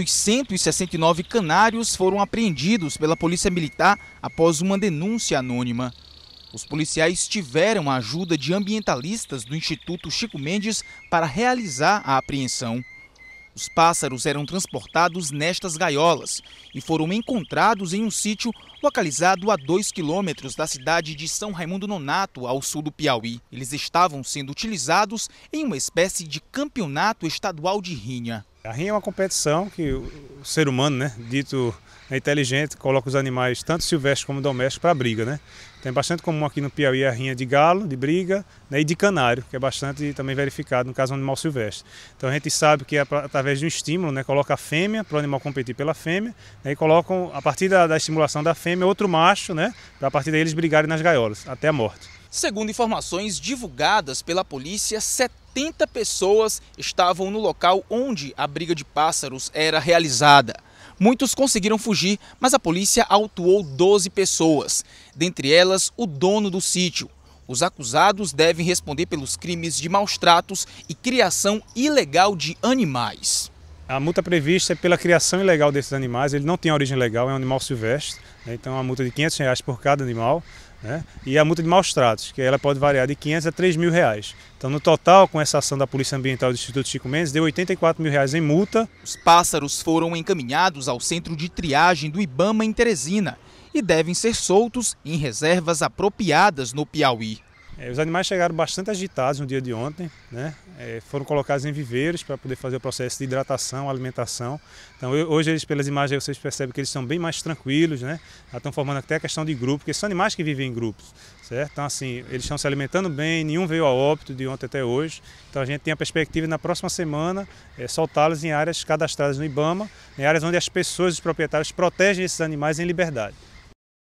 Os 169 canários foram apreendidos pela Polícia Militar após uma denúncia anônima. Os policiais tiveram a ajuda de ambientalistas do Instituto Chico Mendes para realizar a apreensão. Os pássaros eram transportados nestas gaiolas e foram encontrados em um sítio localizado a 2 quilômetros da cidade de São Raimundo Nonato, ao sul do Piauí. Eles estavam sendo utilizados em uma espécie de campeonato estadual de rinha. Carrinho é uma competição que o ser humano, né, dito é inteligente, coloca os animais, tanto silvestres como domésticos, para briga. Né? Tem bastante comum aqui no Piauí a rinha de galo, de briga, né, e de canário, que é bastante também verificado no caso do animal silvestre. Então a gente sabe que é pra, através de um estímulo, né, coloca a fêmea para o animal competir pela fêmea, né, e colocam, a partir da, da estimulação da fêmea, outro macho, né, para a partir daí eles brigarem nas gaiolas, até a morte. Segundo informações divulgadas pela polícia, 70 pessoas estavam no local onde a briga de pássaros era realizada. Muitos conseguiram fugir, mas a polícia autuou 12 pessoas, dentre elas o dono do sítio. Os acusados devem responder pelos crimes de maus tratos e criação ilegal de animais. A multa prevista é pela criação ilegal desses animais, ele não tem origem legal, é um animal silvestre, né? então é uma multa de 500 reais por cada animal, né? e a multa de maus tratos, que ela pode variar de 500 a 3 mil reais. Então, no total, com essa ação da Polícia Ambiental do Instituto Chico Mendes, deu 84 mil reais em multa. Os pássaros foram encaminhados ao centro de triagem do Ibama em Teresina e devem ser soltos em reservas apropriadas no Piauí. É, os animais chegaram bastante agitados no dia de ontem, né? É, foram colocados em viveiros para poder fazer o processo de hidratação, alimentação. Então hoje eles, pelas imagens vocês percebem que eles estão bem mais tranquilos, né? Já estão formando até a questão de grupo, porque são animais que vivem em grupos, certo? Então assim, eles estão se alimentando bem, nenhum veio a óbito de ontem até hoje. Então a gente tem a perspectiva de, na próxima semana é, soltá-los em áreas cadastradas no IBAMA, em áreas onde as pessoas, os proprietários protegem esses animais em liberdade.